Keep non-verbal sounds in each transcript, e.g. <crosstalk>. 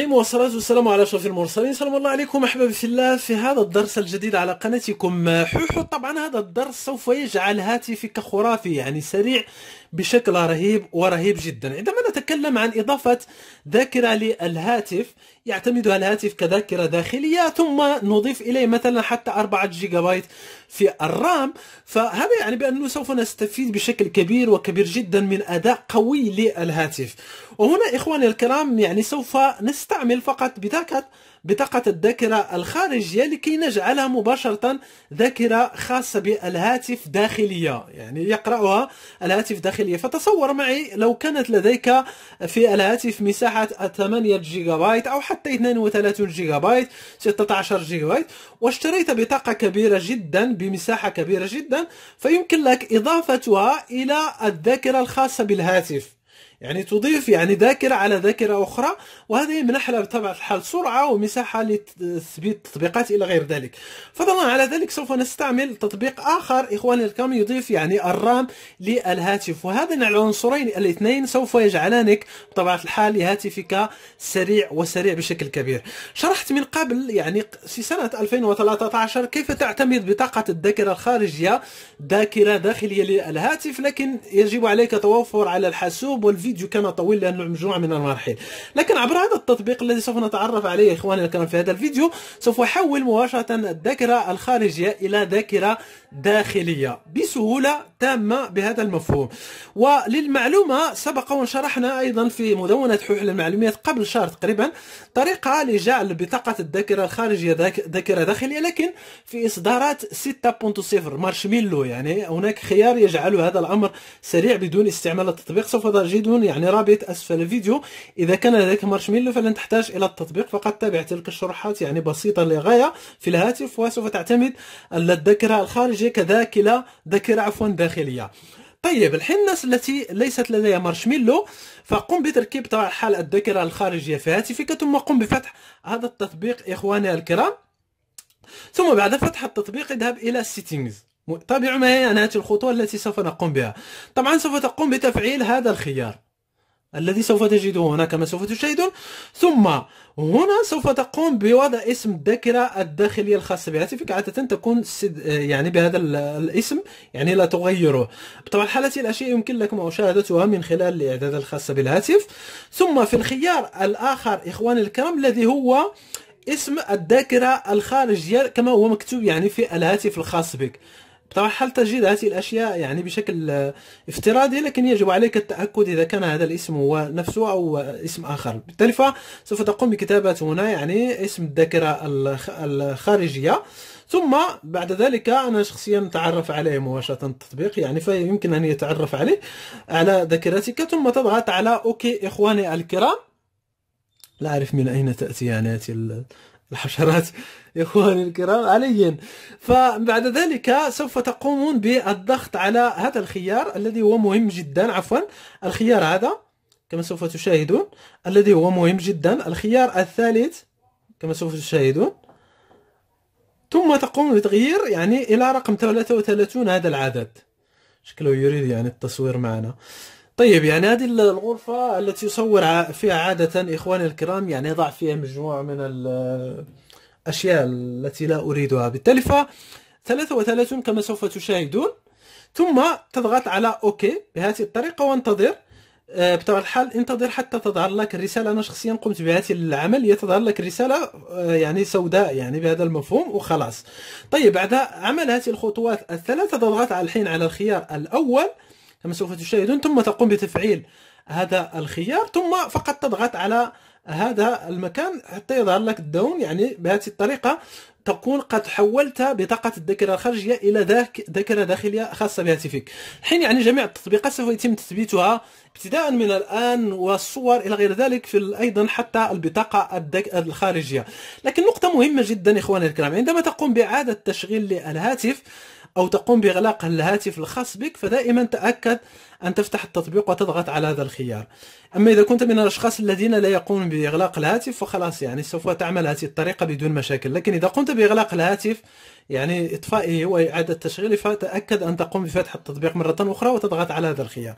الرحيم والصلاة والسلام على أشرف المرسلين سلام الله عليكم أحبابي في الله في هذا الدرس الجديد على قناتكم حوحو طبعا هذا الدرس سوف يجعل هاتفك خرافي يعني سريع بشكل رهيب ورهيب جدا عندما نتكلم عن إضافة ذاكرة للهاتف يعتمدها الهاتف كذاكرة داخلية ثم نضيف إليه مثلا حتى 4 جيجا بايت في الرام فهذا يعني بأنه سوف نستفيد بشكل كبير وكبير جدا من أداء قوي للهاتف وهنا إخواني الكرام يعني سوف نستعمل فقط بذاكرة بطاقة الذاكرة الخارجية لكي نجعلها مباشرة ذاكرة خاصة بالهاتف داخلية يعني يقرأها الهاتف داخلية فتصور معي لو كانت لديك في الهاتف مساحة 8 جيجا بايت أو حتى 32 جيجا بايت 16 جيجا بايت واشتريت بطاقة كبيرة جدا بمساحة كبيرة جدا فيمكن لك إضافتها إلى الذاكرة الخاصة بالهاتف يعني تضيف يعني ذاكرة على ذاكرة أخرى وهذه من لها بطبيعة الحال سرعة ومساحة لتثبيت التطبيقات إلى غير ذلك فضلا على ذلك سوف نستعمل تطبيق آخر إخواني الكرام يضيف يعني الرام للهاتف وهذا العنصرين الاثنين سوف يجعلانك بطبيعة الحال لهاتفك سريع وسريع بشكل كبير شرحت من قبل يعني في سنة 2013 كيف تعتمد بطاقة الذاكرة الخارجية ذاكرة داخلية للهاتف لكن يجب عليك توفر على الحاسوب والفيديو الفيديو كان طويل لانه مجموعه من المراحل لكن عبر هذا التطبيق الذي سوف نتعرف عليه اخواني الكرام في هذا الفيديو سوف احول مباشره الذاكره الخارجيه الى ذاكره داخليه بسهوله تامه بهذا المفهوم وللمعلومه سبق وشرحنا ايضا في مدونه حول المعلومات قبل شهر تقريبا طريقه لجعل بطاقه الذاكره الخارجيه ذاكره داخليه لكن في اصدارات 6.0 مارشميلو يعني هناك خيار يجعل هذا الامر سريع بدون استعمال التطبيق سوف تجدون تكون يعني رابط أسفل الفيديو إذا كان لديك مارشميلو فلن تحتاج إلى التطبيق فقط تابع تلك الشروحات يعني بسيطة للغاية في الهاتف وسوف تعتمد على الذاكرة الخارجية كذاكرة ذاكرة عفوا داخلية طيب الحين الناس التي ليست لديها مارشميلو فقم بتركيب طبعا حال الذاكرة الخارجية في هاتفك ثم قم بفتح هذا التطبيق إخواني الكرام ثم بعد فتح التطبيق اذهب إلى السيتينجز تابعوا هي عن هذه الخطوة التي سوف نقوم بها طبعا سوف تقوم بتفعيل هذا الخيار الذي سوف تجده هنا كما سوف تشاهدون ثم هنا سوف تقوم بوضع اسم الذاكرة الداخلية الخاصة بهاتفك عادة تكون يعني بهذا الاسم يعني لا تغيره بطبع الحالة الأشياء يمكن لكم مشاهدتها من خلال الإعداد الخاصة بالهاتف ثم في الخيار الآخر إخواني الكرام الذي هو اسم الذاكرة الخارجية كما هو مكتوب يعني في الهاتف الخاص بك طبعا حال تجد هذه الأشياء يعني بشكل آه، افتراضي لكن يجب عليك التأكد إذا كان هذا الاسم هو نفسه أو اسم آخر بالتالي سوف تقوم بكتابة هنا يعني اسم الذاكرة الخارجية ثم بعد ذلك انا شخصيا تعرف عليه مباشره التطبيق يعني فيمكن ان يتعرف عليه على ذاكرتك ثم تضغط على اوكي اخواني الكرام لا اعرف من اين تاتي يعني الحشرات يا <laughs> اخواني الكرام عليا فبعد ذلك سوف تقومون بالضغط على هذا الخيار الذي هو مهم جدا عفوا الخيار هذا كما سوف تشاهدون الذي هو مهم جدا الخيار الثالث كما سوف تشاهدون ثم تقوم بتغيير يعني الى رقم 33 هذا العدد شكله يريد يعني التصوير معنا طيب يعني هذه الغرفة التي يصور فيها عادة إخواني الكرام يعني يضع فيها مجموعة من الأشياء التي لا أريدها بالتالي ف 33 كما سوف تشاهدون ثم تضغط على أوكي بهذه الطريقة وانتظر آه، بطبيعة الحال انتظر حتى تظهر لك الرسالة أنا شخصيا قمت بهذه العملية تظهر لك الرسالة آه، يعني سوداء يعني بهذا المفهوم وخلاص طيب بعد عمل هذه الخطوات الثلاثة تضغط على الحين على الخيار الأول كما سوف تشاهدون ثم تقوم بتفعيل هذا الخيار ثم فقط تضغط على هذا المكان حتى يظهر لك الدون يعني بهذه الطريقة تكون قد حولت بطاقة الذاكرة الخارجية إلى ذاك ذاكرة داخلية خاصة بهاتفك الحين يعني جميع التطبيقات سوف يتم تثبيتها ابتداء من الآن والصور إلى غير ذلك في أيضا حتى البطاقة الخارجية لكن نقطة مهمة جدا إخواني الكرام عندما تقوم بإعادة تشغيل الهاتف أو تقوم بإغلاق الهاتف الخاص بك فدائما تأكد أن تفتح التطبيق وتضغط على هذا الخيار أما إذا كنت من الأشخاص الذين لا يقومون بإغلاق الهاتف فخلاص يعني سوف تعمل هذه الطريقة بدون مشاكل لكن إذا قمت بإغلاق الهاتف يعني إطفائه وإعادة تشغيله فتأكد أن تقوم بفتح التطبيق مرة أخرى وتضغط على هذا الخيار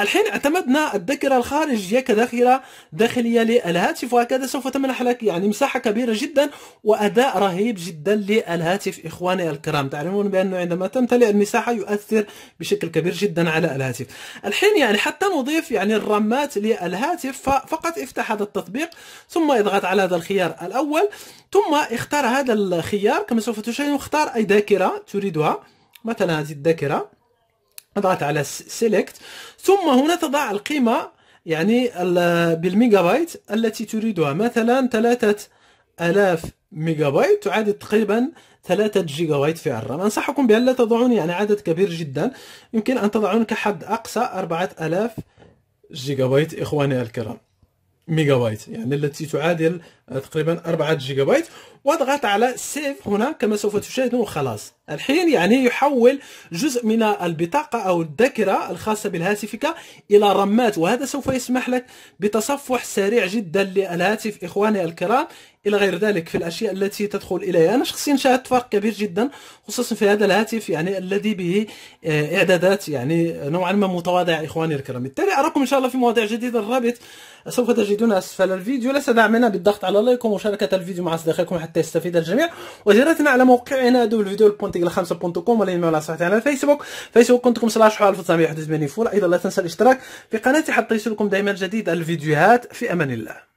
الحين اعتمدنا الذاكرة الخارجية كذاكرة داخلية للهاتف وهكذا سوف تمنح لك يعني مساحة كبيرة جدا وأداء رهيب جدا للهاتف إخواني الكرام تعلمون بأنه عندما تمتلئ المساحة يؤثر بشكل كبير جدا على الهاتف الحين يعني حتى نضيف يعني الرامات للهاتف فقط افتح هذا التطبيق ثم اضغط على هذا الخيار الأول ثم اختار هذا الخيار كما سوف تشاهدون اختار أي ذاكرة تريدها مثلا هذه الذاكرة اضغط على سيلكت ثم هنا تضع القيمة يعني بالميجا بايت التي تريدها مثلا ثلاثة آلاف ميجا بايت تعادل تقريبا 3 جيجا بايت في الرام أنصحكم بأن لا تضعون يعني عدد كبير جدا يمكن أن تضعون كحد أقصى 4000 جيجا بايت إخواني الكرام ميجا بايت يعني التي تعادل تقريبا 4 جيجا بايت واضغط على سيف هنا كما سوف تشاهدون خلاص الحين يعني يحول جزء من البطاقة أو الذاكرة الخاصة بالهاتفك إلى رمات وهذا سوف يسمح لك بتصفح سريع جدا للهاتف إخواني الكرام الى غير ذلك في الاشياء التي تدخل اليها انا شخصيا شاهدت فرق كبير جدا خصوصا في هذا الهاتف يعني الذي به آه، اعدادات يعني نوعا ما متواضعه اخواني الكرام بالتالي اراكم ان شاء الله في مواضيع جديده الرابط سوف تجدون اسفل الفيديو لا دعمنا بالضغط على لايك ومشاركه الفيديو مع اصدقائكم حتى يستفيد الجميع وزيارتنا على موقعنا www.tigla5.com والايميل على صفحتي على فيسبوك كنتكم سلاش 1981 ايضا لا تنسى الاشتراك في قناتي حتى يصلكم دائما جديد الفيديوهات في امان الله